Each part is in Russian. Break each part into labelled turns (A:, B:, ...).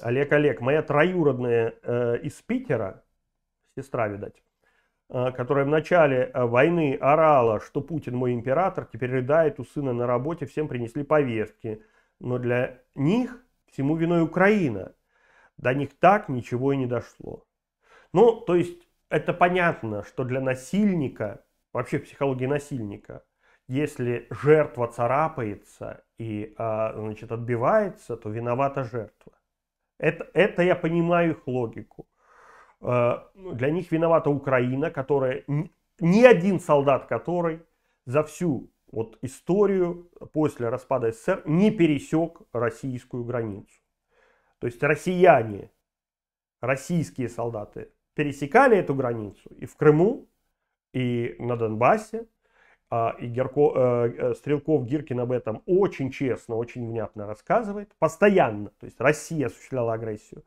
A: Олег, Олег, моя троюродная э, из Питера, сестра, видать, э, которая в начале э, войны орала, что Путин мой император, теперь рыдает у сына на работе, всем принесли повестки. Но для них всему виной Украина. До них так ничего и не дошло. Ну, то есть, это понятно, что для насильника, вообще психологии насильника, если жертва царапается и, а, значит, отбивается, то виновата жертва. Это, это я понимаю их логику. Э, ну, для них виновата Украина, которая ни один солдат который за всю вот историю после распада СССР не пересек российскую границу. То есть россияне, российские солдаты пересекали эту границу и в Крыму, и на Донбассе, а, и Герко, э, э, Стрелков Гиркин об этом очень честно, очень внятно рассказывает, постоянно, то есть Россия осуществляла агрессию.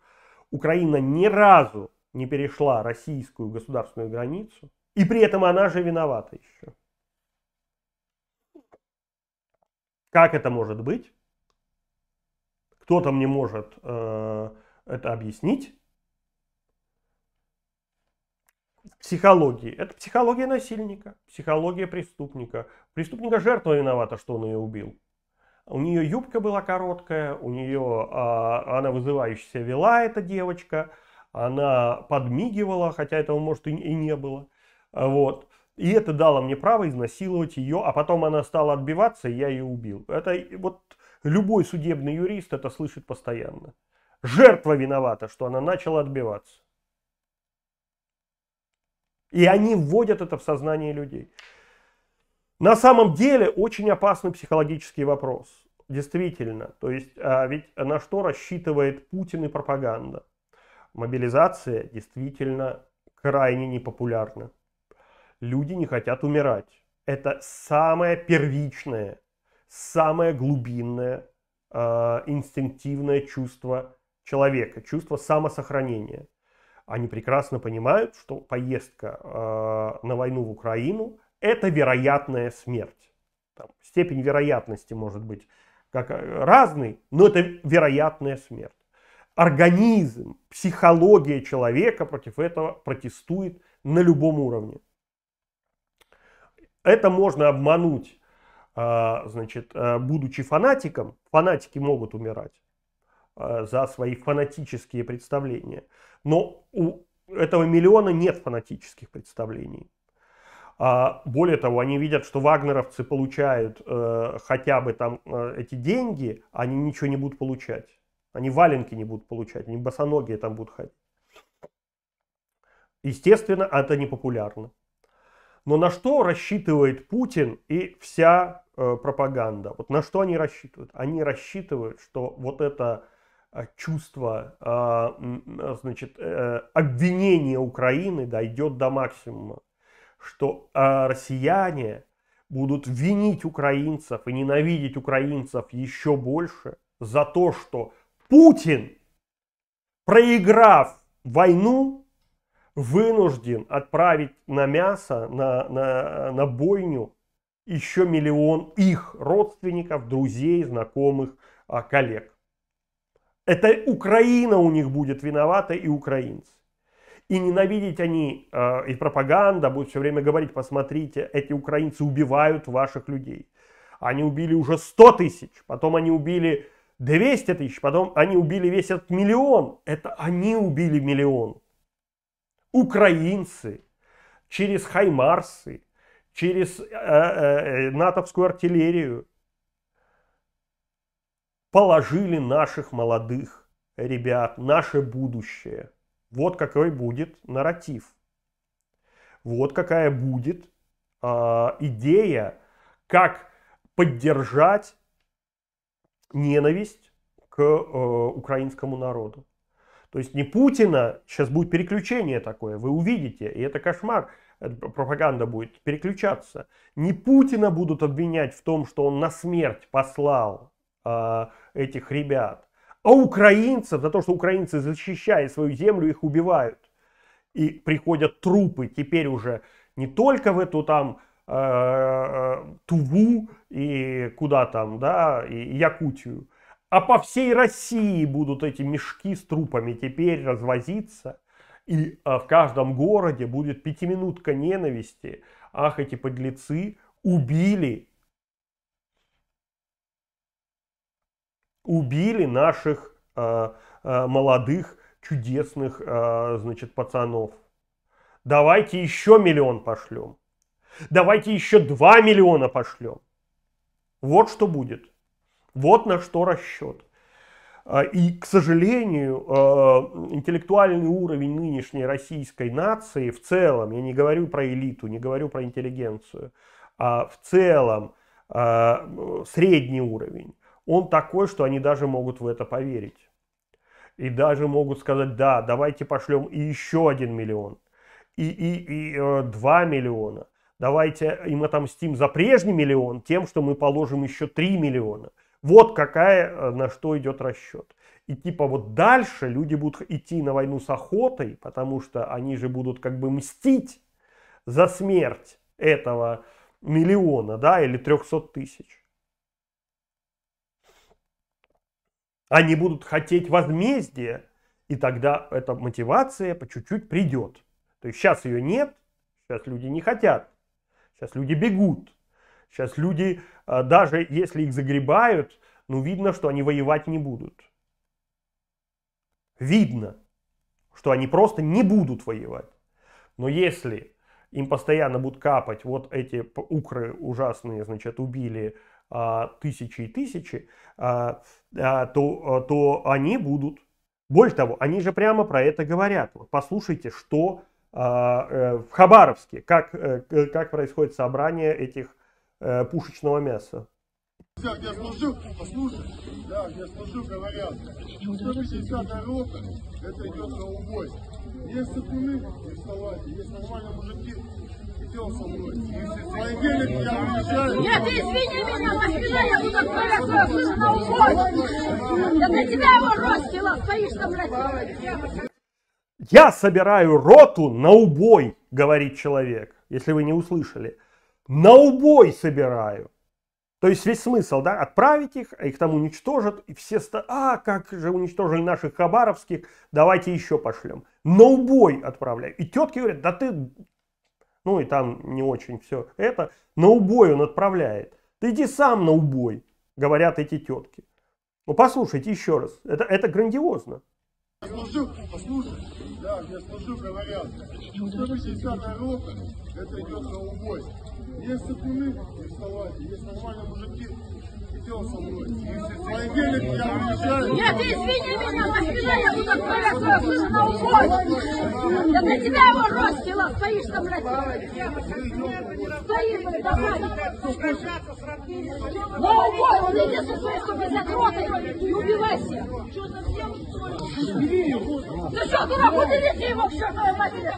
A: Украина ни разу не перешла российскую государственную границу, и при этом она же виновата еще. Как это может быть? Кто-то мне может э, это объяснить. психологии. Это психология насильника, психология преступника. Преступника жертва виновата, что он ее убил. У нее юбка была короткая, у нее а, она вызывающе вела эта девочка, она подмигивала, хотя этого может и, и не было. Вот. И это дало мне право изнасиловать ее, а потом она стала отбиваться, и я ее убил. Это вот любой судебный юрист это слышит постоянно. Жертва виновата, что она начала отбиваться. И они вводят это в сознание людей. На самом деле очень опасный психологический вопрос. Действительно. То есть, а ведь на что рассчитывает Путин и пропаганда? Мобилизация действительно крайне непопулярна. Люди не хотят умирать. Это самое первичное, самое глубинное э, инстинктивное чувство человека, чувство самосохранения – они прекрасно понимают, что поездка э, на войну в Украину – это вероятная смерть. Там, степень вероятности может быть как э, разный, но это вероятная смерть. Организм, психология человека против этого протестует на любом уровне. Это можно обмануть, э, значит, э, будучи фанатиком. Фанатики могут умирать. Э, за свои фанатические представления. Но у этого миллиона нет фанатических представлений. А, более того, они видят, что вагнеровцы получают э, хотя бы там э, эти деньги, они ничего не будут получать. Они валенки не будут получать, они босоногие там будут ходить. Естественно, это не популярно. Но на что рассчитывает Путин и вся э, пропаганда? Вот на что они рассчитывают? Они рассчитывают, что вот это а, чувство а, а, значит, э, обвинения Украины дойдет до максимума, что россияне будут винить украинцев и ненавидеть украинцев еще больше за то, что Путин, проиграв войну, вынужден отправить на мясо, на, на, на бойню еще миллион их родственников, друзей, знакомых, коллег. Это Украина у них будет виновата и украинцы. И ненавидеть они, э, и пропаганда будет все время говорить, посмотрите, эти украинцы убивают ваших людей. Они убили уже 100 тысяч, потом они убили 200 тысяч, потом они убили весь этот миллион. Это они убили миллион. Украинцы через Хаймарсы, через э, э, э натовскую артиллерию, положили наших молодых ребят, наше будущее. Вот какой будет нарратив. Вот какая будет э, идея, как поддержать ненависть к э, украинскому народу. То есть не Путина, сейчас будет переключение такое, вы увидите, и это кошмар, э, пропаганда будет переключаться. Не Путина будут обвинять в том, что он на смерть послал Э, этих ребят, а украинцев за то, что украинцы, защищая свою землю, их убивают. И приходят трупы теперь уже не только в эту там э, э, Туву и куда там, да, и Якутию. А по всей России будут эти мешки с трупами теперь развозиться. И в каждом городе будет пятиминутка ненависти. Ах, эти подлецы убили убили наших э, э, молодых чудесных э, значит, пацанов. Давайте еще миллион пошлем. Давайте еще 2 миллиона пошлем. Вот что будет. Вот на что расчет. Э, и, к сожалению, э, интеллектуальный уровень нынешней российской нации в целом, я не говорю про элиту, не говорю про интеллигенцию, а в целом э, средний уровень, он такой, что они даже могут в это поверить. И даже могут сказать, да, давайте пошлем и еще один миллион, и, и, и э, 2 миллиона. Давайте им отомстим за прежний миллион тем, что мы положим еще три миллиона. Вот какая, э, на что идет расчет. И типа вот дальше люди будут идти на войну с охотой, потому что они же будут как бы мстить за смерть этого миллиона, да, или трехсот тысяч. Они будут хотеть возмездия, и тогда эта мотивация по чуть-чуть придет. То есть сейчас ее нет, сейчас люди не хотят, сейчас люди бегут, сейчас люди, а, даже если их загребают, ну видно, что они воевать не будут. Видно, что они просто не будут воевать. Но если им постоянно будут капать, вот эти укры ужасные, значит, убили а, тысячи и тысячи, а, а, то, то они будут. Более того, они же прямо про это говорят. Вот послушайте, что э, в Хабаровске, как, э, э, как происходит собрание этих пушечного мяса. Я служил, послушай, да, я служил, говорят, 160 рота, это идет на убой. Есть сапуны в Словакии, есть нормальные мужики, я ты извини меня, Москвина, я тут отправляю твоя служа на уход. Да для тебя его ростила, стоишь там, блядь. Я собираю роту на убой, говорит человек, если вы не услышали. На убой собираю. То есть весь смысл, да, отправить их, а их там уничтожат, и все, ста... а, как же уничтожили наших хабаровских, давайте еще пошлем. На убой отправляю. И тетки говорят, да ты ну и там не очень все это. На убой он отправляет. Ты иди сам на убой, говорят эти тетки. Ну послушайте еще раз, это, это грандиозно. Я служу, послушай, да, я служу, говорят, 150 рота, это идет на убой. Есть сапуны, не вставайте, есть нормальные мужики, я уезжаю. ты извини меня, на спине я буду отправлять твоя слышь на уход. Я для тебя его ростила, стоишь там, блядь. Стоишь, блядь, давай. На уход, иди со своей, чтобы взять роты и убивайся. Что, что дурак, уберите его к чертовой матери,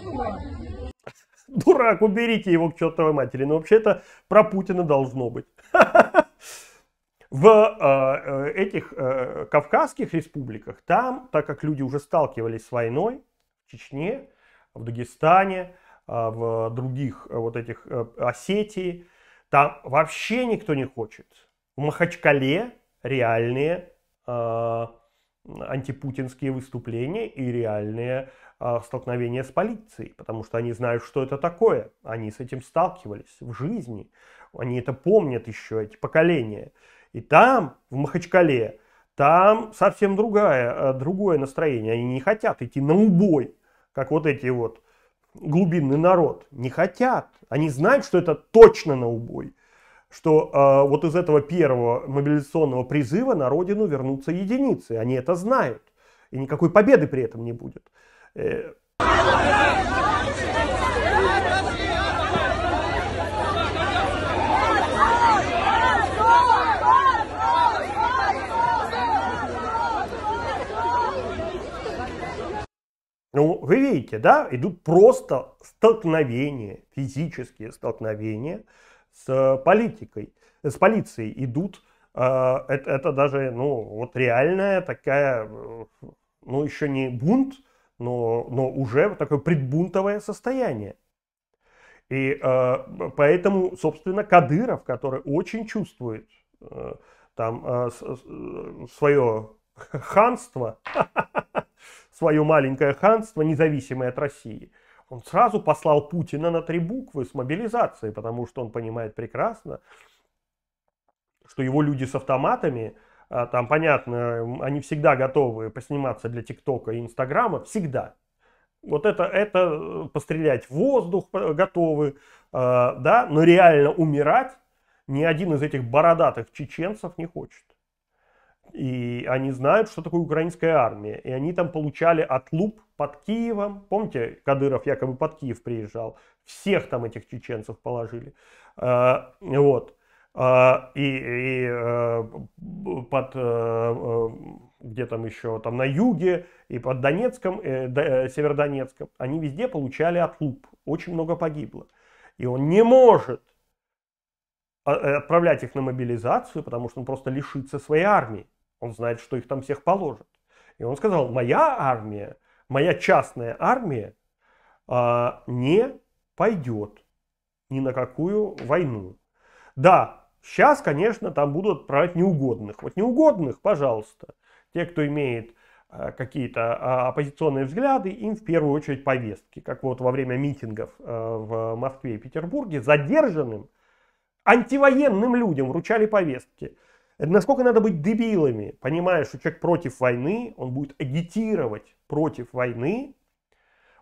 A: Дурак, уберите его к чертовой матери. Но ну, вообще-то про Путина должно быть. В э, э, этих э, кавказских республиках, там, так как люди уже сталкивались с войной в Чечне, в Дагестане, в других вот этих Осетии, там вообще никто не хочет. В Махачкале реальные антипутинские выступления и реальные э, столкновения с полицией, потому что они знают, что это такое. Они с этим сталкивались в жизни, они это помнят еще, эти поколения. И там, в Махачкале, там совсем другое э, другое настроение. Они не хотят идти на убой, как вот эти вот глубинный народ. Не хотят. Они знают, что это точно на убой. Что э, вот из этого первого мобилизационного призыва на родину вернутся единицы. Они это знают. И никакой победы при этом не будет. Э... Ну, вы видите, да, идут просто столкновения, физические столкновения с э, политикой, с полицией идут. Э, это, это даже, ну, вот реальная такая, э, ну, еще не бунт, но, но уже такое предбунтовое состояние. И поэтому, собственно, Кадыров, который очень чувствует там свое ханство, свое маленькое ханство, независимое от России, он сразу послал Путина на три буквы с мобилизацией, потому что он понимает прекрасно, что его люди с автоматами, а, там понятно, они всегда готовы посниматься для ТикТока и Инстаграма, всегда. Вот это, это э, пострелять в воздух э, готовы, э, да, но реально умирать ни один из этих бородатых чеченцев не хочет. И они знают, что такое украинская армия. И они там получали отлуп под Киевом. Помните, Кадыров якобы под Киев приезжал. Всех там этих чеченцев положили. А, вот. А, и, и э, под э, э, где там еще, там на юге и под Донецком, э, до, Северодонецком, они везде получали отлуп. Очень много погибло. И он не может отправлять их на мобилизацию, потому что он просто лишится своей армии. Он знает, что их там всех положат. И он сказал, моя армия, моя частная армия а, не пойдет ни на какую войну. Да, сейчас, конечно, там будут отправлять неугодных. Вот неугодных, пожалуйста, те, кто имеет а, какие-то а, оппозиционные взгляды, им в первую очередь повестки. Как вот во время митингов а, в Москве и Петербурге задержанным антивоенным людям вручали повестки. Насколько надо быть дебилами, понимая, что человек против войны, он будет агитировать против войны,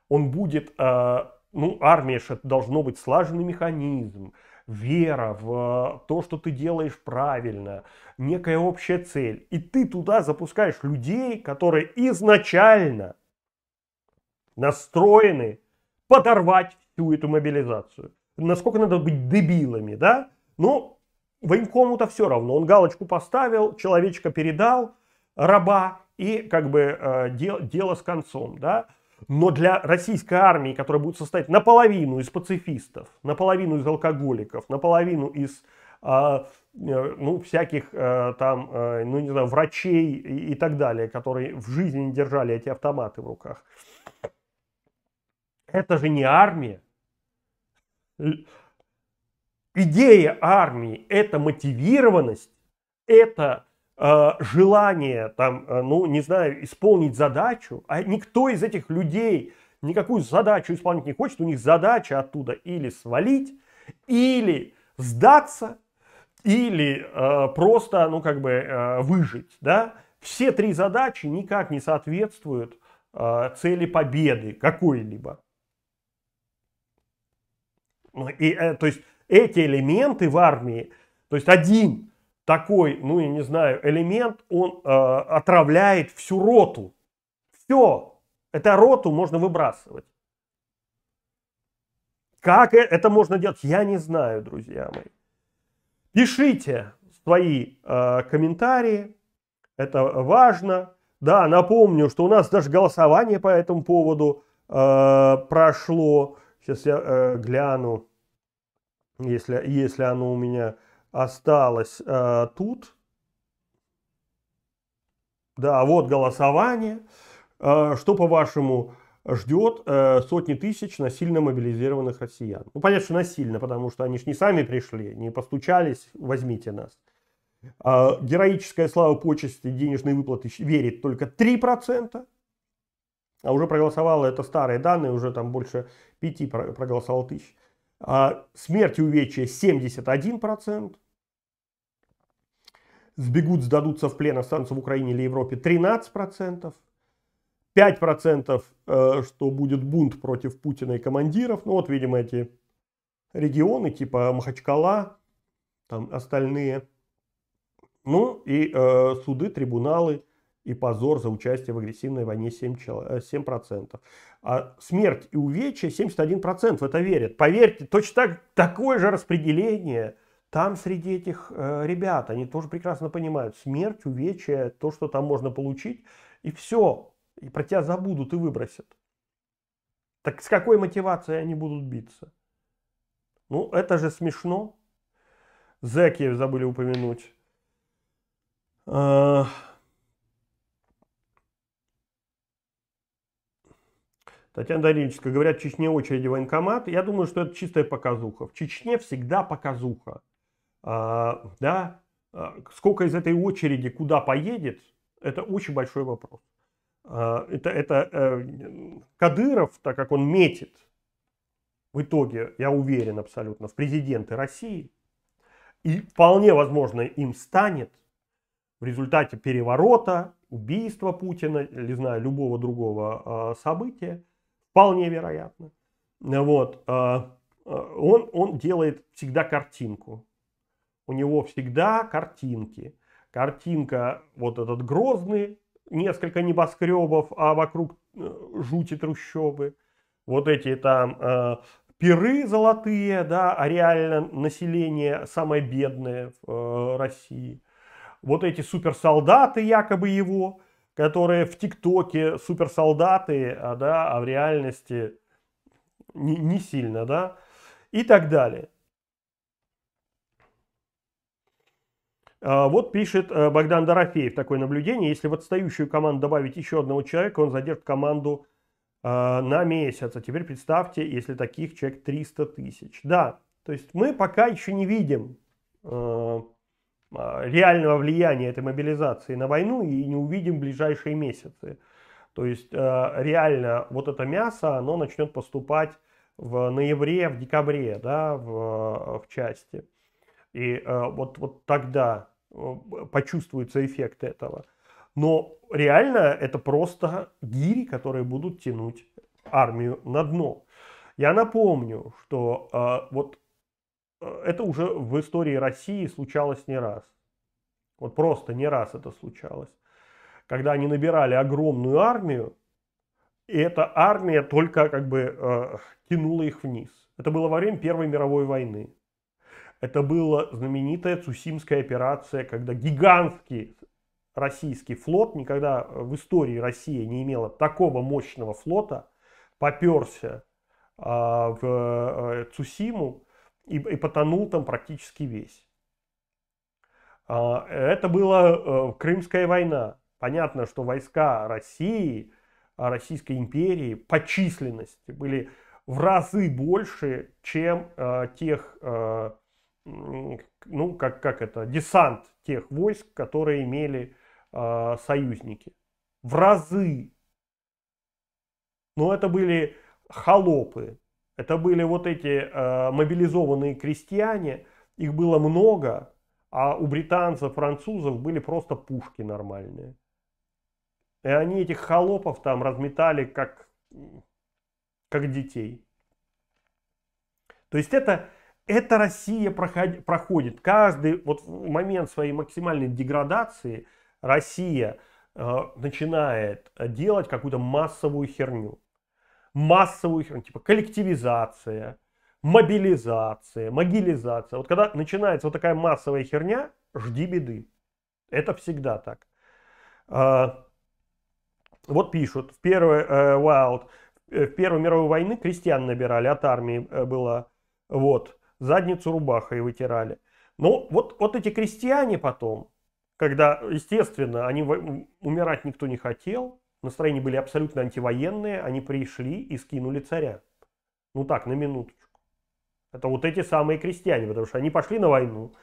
A: он будет, э, ну, армия же должно быть слаженный механизм, вера в э, то, что ты делаешь правильно, некая общая цель. И ты туда запускаешь людей, которые изначально настроены подорвать всю эту мобилизацию. Насколько надо быть дебилами, да? Ну, военкому-то все равно. Он галочку поставил, человечка передал, раба, и как бы э, дело с концом, да. Но для российской армии, которая будет состоять наполовину из пацифистов, наполовину из алкоголиков, наполовину из а, э, ну, всяких э, там, э, ну, не знаю, врачей и, и так далее, которые в жизни не держали эти автоматы в руках. Это же не армия. Идея армии – это мотивированность, это э, желание, там, э, ну, не знаю, исполнить задачу. А никто из этих людей никакую задачу исполнить не хочет. У них задача оттуда или свалить, или сдаться, или э, просто, ну, как бы э, выжить, да. Все три задачи никак не соответствуют э, цели победы какой-либо. ну И, э, то есть эти элементы в армии, то есть один такой, ну я не знаю, элемент, он э, отравляет всю роту. Все, это роту можно выбрасывать. Как э, это можно делать, я не знаю, друзья мои. Пишите свои э, комментарии, это важно. Да, напомню, что у нас даже голосование по этому поводу э, прошло. Сейчас я э, гляну если, если оно у меня осталось э, тут. Да, а вот голосование. Э, что, по-вашему, ждет э, сотни тысяч насильно мобилизированных россиян? Ну, понятно, что насильно, потому что они же не сами пришли, не постучались, возьмите нас. Э, героическая слава почести, денежные выплаты верит только 3%. А уже проголосовало, это старые данные, уже там больше пяти проголосовало тысяч. А смерть и увечья 71%. Сбегут, сдадутся в плен, останутся в Украине или Европе 13%. 5% э, что будет бунт против Путина и командиров. Ну вот, видимо, эти регионы типа Махачкала, там остальные. Ну и э, суды, трибуналы и позор за участие в агрессивной войне 7%. 7%. Э, а смерть и увечья 71% в это верят. Поверьте, точно так, такое же распределение там среди этих э, ребят. Они тоже прекрасно понимают, смерть, увечья, то, что там можно получить, и все. И про тебя забудут и выбросят. Так с какой мотивацией они будут биться? Ну, это же смешно. Зеки забыли упомянуть. А, Татьяна Данильевичская, говорят, в Чечне очереди военкомат. Я думаю, что это чистая показуха. В Чечне всегда показуха. А, да, а, сколько из этой очереди куда поедет, это очень большой вопрос. А, это, это э, Кадыров, так как он метит, в итоге, я уверен абсолютно, в президенты России, и вполне возможно им станет в результате переворота, убийства Путина, или знаю, любого другого э, события, вполне вероятно. Вот. Э, э, он, он делает всегда картинку. У него всегда картинки. Картинка, вот этот грозный, несколько небоскребов, а вокруг э, жути трущобы. Вот эти там э, пиры золотые, да, а реально население самое бедное в э, России. Вот эти суперсолдаты якобы его, которые в ТикТоке суперсолдаты, а, да, а в реальности не, не сильно, да, и так далее. А, вот пишет э, Богдан Дорофеев такое наблюдение. Если в отстающую команду добавить еще одного человека, он задержит команду а, на месяц. А теперь представьте, если таких человек 300 тысяч. Да, то есть мы пока еще не видим э, а, реального влияния этой мобилизации на войну и не увидим в ближайшие месяцы. То есть э, реально вот это мясо, оно начнет поступать в ноябре, в декабре, да, в, в части. И э, вот, вот тогда э, почувствуется эффект этого. Но реально это просто гири, которые будут тянуть армию на дно. Я напомню, что э, вот Э, это уже в истории России случалось не раз. Вот просто не раз это случалось. Когда они набирали огромную армию, и эта армия только как бы э, тянула их вниз. Это было во время Первой мировой войны. Это была знаменитая Цусимская операция, когда гигантский российский флот, никогда в истории Россия не имела такого мощного флота, поперся э, а, в э, Цусиму и, и потонул там практически весь. А, это была э, Крымская война. Понятно, что войска России, а, Российской империи по численности были в разы больше, чем э, тех, э, ну как, как это, десант тех войск, которые имели а, союзники. В разы. Но это были холопы, это были вот эти э, мобилизованные крестьяне, их было много, а у британцев, французов были просто пушки нормальные. И они этих холопов там разметали как, как детей. То есть это, это Россия проходит, проходит. Каждый вот момент своей максимальной деградации Россия э, начинает делать какую-то массовую херню массовую херню, типа коллективизация, мобилизация, могилизация. Вот когда начинается вот такая массовая херня, жди беды. Это всегда так. А, вот пишут, в первый э, Wild, э, в Первой мировой войны крестьян набирали, от армии э, было, вот, задницу рубахой вытирали. Ну, вот, вот эти крестьяне потом, когда, естественно, они умирать никто не хотел, Настроения были абсолютно антивоенные, они пришли и скинули царя. Ну так, на минуточку. Это вот эти самые крестьяне, потому что они пошли на войну,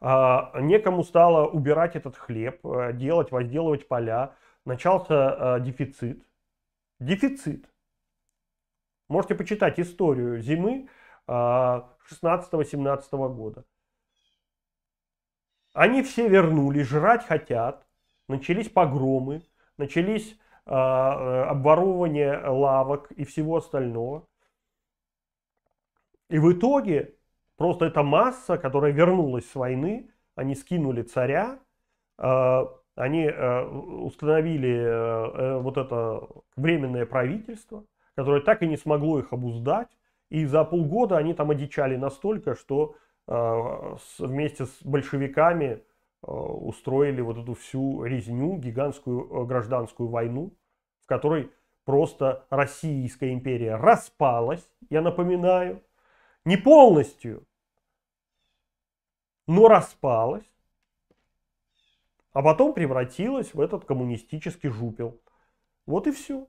A: а, некому стало убирать этот хлеб, э, делать, возделывать поля, начался а, дефицит. Дефицит. Можете почитать историю зимы э, а, 16-17 года. Они все вернулись, жрать хотят, начались погромы, начались а, э, обворовывание лавок и всего остального. И в итоге просто эта масса, которая вернулась с войны, они скинули царя, а, они э, установили э, вот это временное правительство, которое так и не смогло их обуздать. И за полгода они там одичали настолько, что а, вместе с большевиками Э, устроили вот эту всю резню, гигантскую э, гражданскую войну, в которой просто Российская империя распалась, я напоминаю, не полностью, но распалась, а потом превратилась в этот коммунистический жупел. Вот и все.